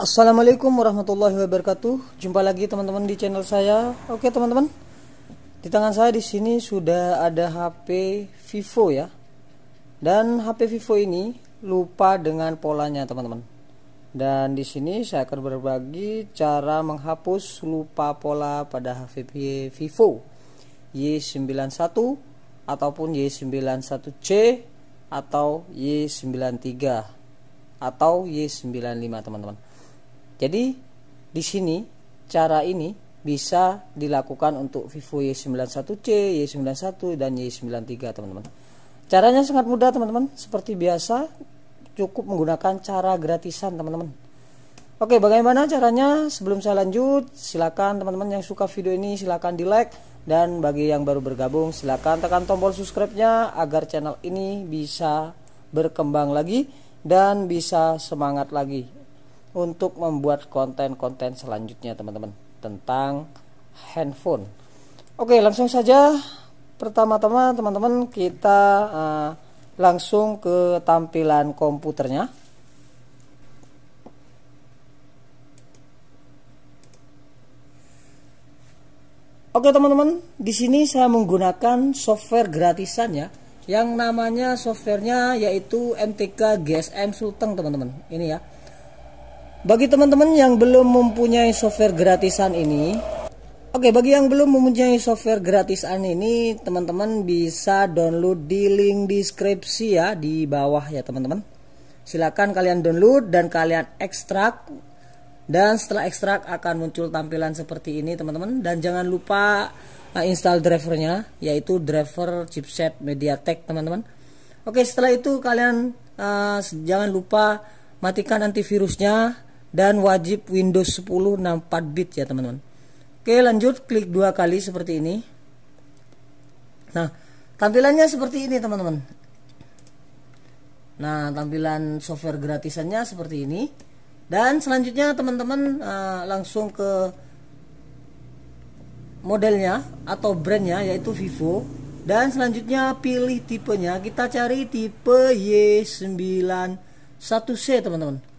Assalamualaikum warahmatullahi wabarakatuh. Jumpa lagi teman-teman di channel saya. Oke teman-teman, di tangan saya di sini sudah ada HP Vivo ya. Dan HP Vivo ini lupa dengan polanya teman-teman. Dan di sini saya akan berbagi cara menghapus lupa pola pada HP Vivo Y91 ataupun Y91C atau Y93 atau Y95 teman-teman. Jadi di sini cara ini bisa dilakukan untuk Vivo Y91C, Y91 dan Y93 teman-teman. Caranya sangat mudah teman-teman, seperti biasa cukup menggunakan cara gratisan teman-teman. Oke, bagaimana caranya? Sebelum saya lanjut, silakan teman-teman yang suka video ini silakan di-like dan bagi yang baru bergabung silakan tekan tombol subscribe-nya agar channel ini bisa berkembang lagi dan bisa semangat lagi untuk membuat konten-konten selanjutnya teman-teman tentang handphone. Oke, langsung saja pertama-tama teman-teman kita uh, langsung ke tampilan komputernya. Oke teman-teman, di sini saya menggunakan software gratisan ya, yang namanya softwarenya yaitu MTK GSM Sulteng teman-teman. Ini ya, bagi teman-teman yang belum mempunyai software gratisan ini, Oke, bagi yang belum mempunyai software gratisan ini, teman-teman bisa download di link deskripsi ya di bawah ya, teman-teman. Silahkan kalian download dan kalian ekstrak dan setelah ekstrak akan muncul tampilan seperti ini, teman-teman. Dan jangan lupa eh, install drivernya yaitu driver chipset MediaTek, teman-teman. Oke, setelah itu kalian uh, jangan lupa matikan antivirusnya dan wajib Windows 10 64 bit ya teman-teman oke lanjut klik dua kali seperti ini nah tampilannya seperti ini teman-teman nah tampilan software gratisannya seperti ini dan selanjutnya teman-teman uh, langsung ke modelnya atau brandnya yaitu Vivo dan selanjutnya pilih tipenya kita cari tipe Y91C teman-teman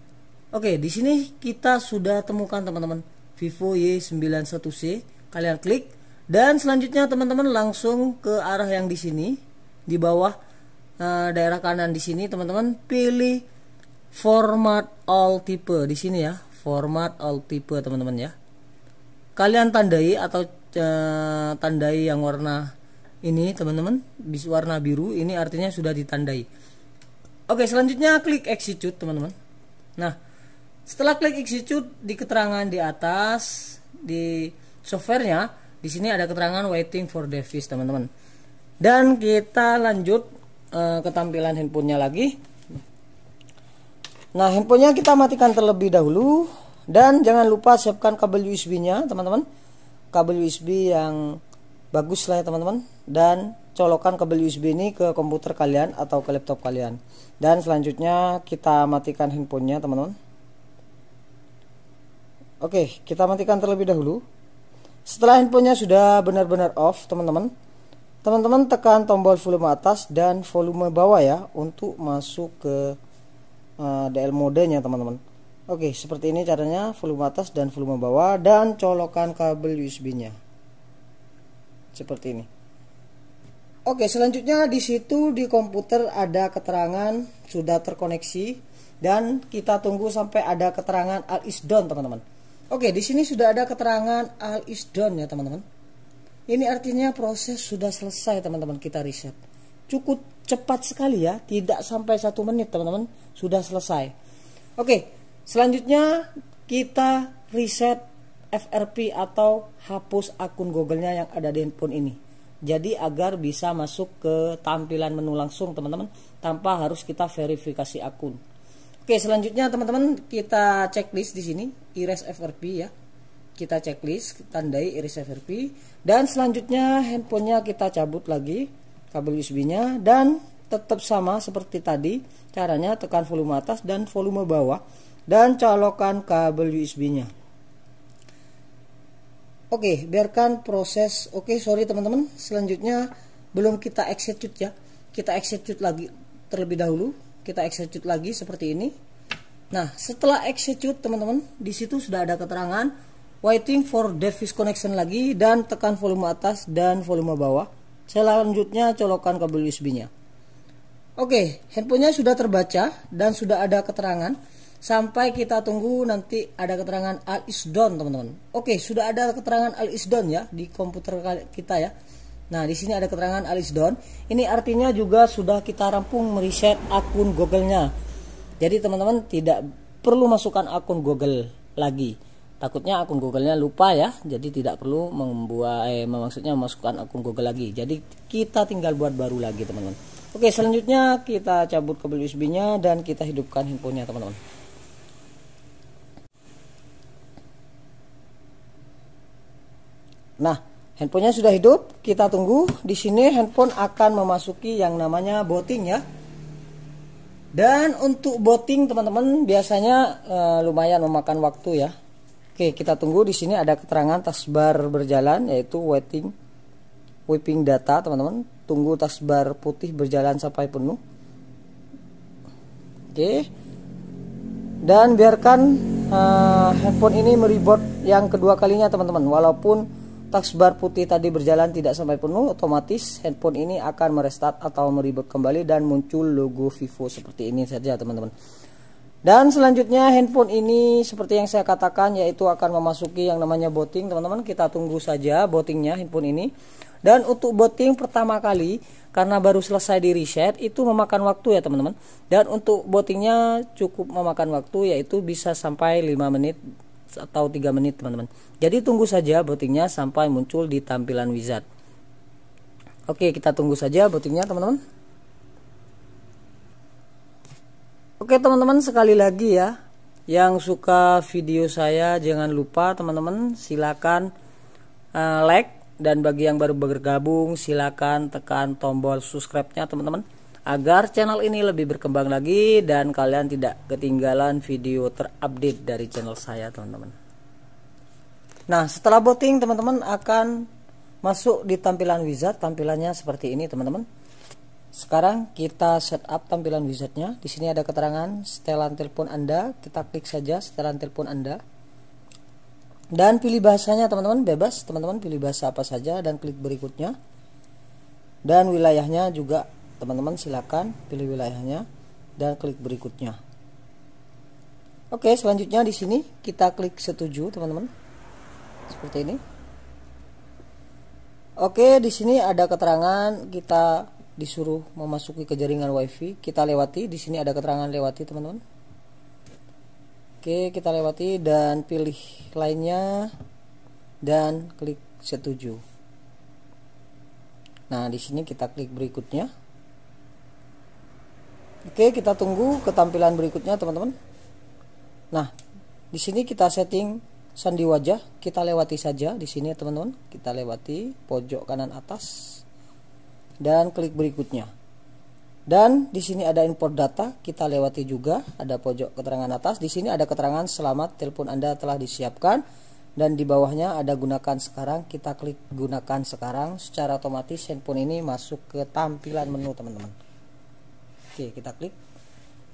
Oke, di sini kita sudah temukan teman-teman Vivo Y91C. Kalian klik dan selanjutnya teman-teman langsung ke arah yang di sini di bawah eh, daerah kanan di sini teman-teman pilih format all tipe di sini ya, format all tipe teman-teman ya. Kalian tandai atau e, tandai yang warna ini teman-teman bis warna biru ini artinya sudah ditandai. Oke, selanjutnya klik execute teman-teman. Nah, setelah klik execute di keterangan di atas di softwarenya, di sini ada keterangan waiting for device teman-teman. Dan kita lanjut uh, ke tampilan handphonenya lagi. Nah, handphonenya kita matikan terlebih dahulu dan jangan lupa siapkan kabel USB-nya, teman-teman. Kabel USB yang bagus lah ya, teman-teman. Dan colokan kabel USB ini ke komputer kalian atau ke laptop kalian. Dan selanjutnya kita matikan handphonenya, teman-teman. Oke, kita matikan terlebih dahulu. Setelah handphonenya sudah benar-benar off, teman-teman, teman-teman tekan tombol volume atas dan volume bawah ya untuk masuk ke uh, eh, DL modenya, teman-teman. Oke, seperti ini caranya volume atas dan volume bawah dan colokan kabel USB-nya. Seperti ini. Oke, selanjutnya di situ di komputer ada keterangan sudah terkoneksi dan kita tunggu sampai ada keterangan all is done, teman-teman. Oke, di sini sudah ada keterangan all is done ya teman-teman. Ini artinya proses sudah selesai teman-teman kita riset. Cukup cepat sekali ya, tidak sampai satu menit teman-teman sudah selesai. Oke, selanjutnya kita riset FRP atau hapus akun Google-nya yang ada di handphone ini. Jadi agar bisa masuk ke tampilan menu langsung teman-teman tanpa harus kita verifikasi akun. Oke, selanjutnya teman-teman kita checklist di sini iris FRP ya. Kita checklist, tandai iris FRP dan selanjutnya handphonenya kita cabut lagi kabel USB-nya dan tetap sama seperti tadi caranya tekan volume atas dan volume bawah dan colokan kabel USB-nya. Oke, biarkan proses. Oke, sorry teman-teman, selanjutnya belum kita execute ya. Kita execute lagi terlebih dahulu kita execute lagi seperti ini nah setelah execute teman-teman di situ sudah ada keterangan waiting for device connection lagi dan tekan volume atas dan volume bawah selanjutnya colokan kabel USB nya oke handphonenya sudah terbaca dan sudah ada keterangan sampai kita tunggu nanti ada keterangan all is done teman-teman oke sudah ada keterangan all is done ya di komputer kita ya Nah, di sini ada keterangan Alice Don. Ini artinya juga sudah kita rampung mereset akun Google-nya. Jadi teman-teman tidak perlu masukkan akun Google lagi. Takutnya akun Google-nya lupa ya. Jadi tidak perlu membuat eh maksudnya memasukkan akun Google lagi. Jadi kita tinggal buat baru lagi, teman-teman. Oke, selanjutnya kita cabut kabel USB-nya dan kita hidupkan handphonenya, teman-teman. Nah, Handphonenya sudah hidup, kita tunggu. Di sini handphone akan memasuki yang namanya booting ya. Dan untuk booting teman-teman biasanya e, lumayan memakan waktu ya. Oke, kita tunggu di sini ada keterangan taskbar berjalan yaitu waiting wiping data teman-teman. Tunggu taskbar putih berjalan sampai penuh. Oke. Dan biarkan uh, handphone ini meribot yang kedua kalinya teman-teman walaupun touch bar putih tadi berjalan tidak sampai penuh, otomatis handphone ini akan merestart atau meribut kembali dan muncul logo Vivo seperti ini saja teman-teman. Dan selanjutnya handphone ini seperti yang saya katakan yaitu akan memasuki yang namanya booting teman-teman kita tunggu saja bootingnya handphone ini. Dan untuk booting pertama kali karena baru selesai di reset itu memakan waktu ya teman-teman. Dan untuk bootingnya cukup memakan waktu yaitu bisa sampai 5 menit atau 3 menit teman-teman jadi tunggu saja bottingnya sampai muncul di tampilan wizard oke kita tunggu saja bottingnya teman-teman oke teman-teman sekali lagi ya yang suka video saya jangan lupa teman-teman silakan uh, like dan bagi yang baru bergabung silakan tekan tombol subscribe-nya teman-teman agar channel ini lebih berkembang lagi dan kalian tidak ketinggalan video terupdate dari channel saya teman-teman nah setelah booting teman-teman akan masuk di tampilan wizard tampilannya seperti ini teman-teman sekarang kita setup tampilan wizardnya di sini ada keterangan setelan telepon anda kita klik saja setelan telepon anda dan pilih bahasanya teman-teman bebas teman-teman pilih bahasa apa saja dan klik berikutnya dan wilayahnya juga teman-teman silakan pilih wilayahnya dan klik berikutnya oke selanjutnya di sini kita klik setuju teman-teman seperti ini oke di sini ada keterangan kita disuruh memasuki ke jaringan wifi kita lewati di sini ada keterangan lewati teman-teman oke kita lewati dan pilih lainnya dan klik setuju nah di sini kita klik berikutnya Oke, kita tunggu ketampilan berikutnya, teman-teman. Nah, di sini kita setting sandi wajah, kita lewati saja di sini, ya, teman-teman. Kita lewati pojok kanan atas dan klik berikutnya. Dan di sini ada import data, kita lewati juga. Ada pojok keterangan atas, di sini ada keterangan selamat telepon Anda telah disiapkan dan di bawahnya ada gunakan sekarang, kita klik gunakan sekarang. Secara otomatis handphone ini masuk ke tampilan menu, teman-teman. Oke, kita klik.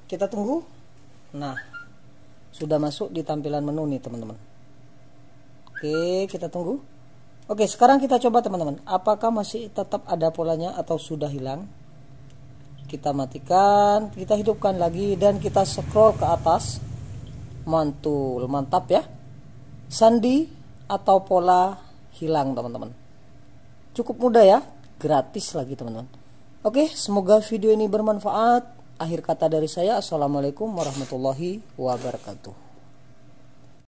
Kita tunggu. Nah, sudah masuk di tampilan menu nih, teman-teman. Oke, kita tunggu. Oke, sekarang kita coba, teman-teman. Apakah masih tetap ada polanya atau sudah hilang? Kita matikan, kita hidupkan lagi dan kita scroll ke atas. Mantul, mantap ya. Sandi atau pola hilang, teman-teman. Cukup mudah ya, gratis lagi, teman-teman. Oke, semoga video ini bermanfaat. Akhir kata dari saya, Assalamualaikum warahmatullahi wabarakatuh.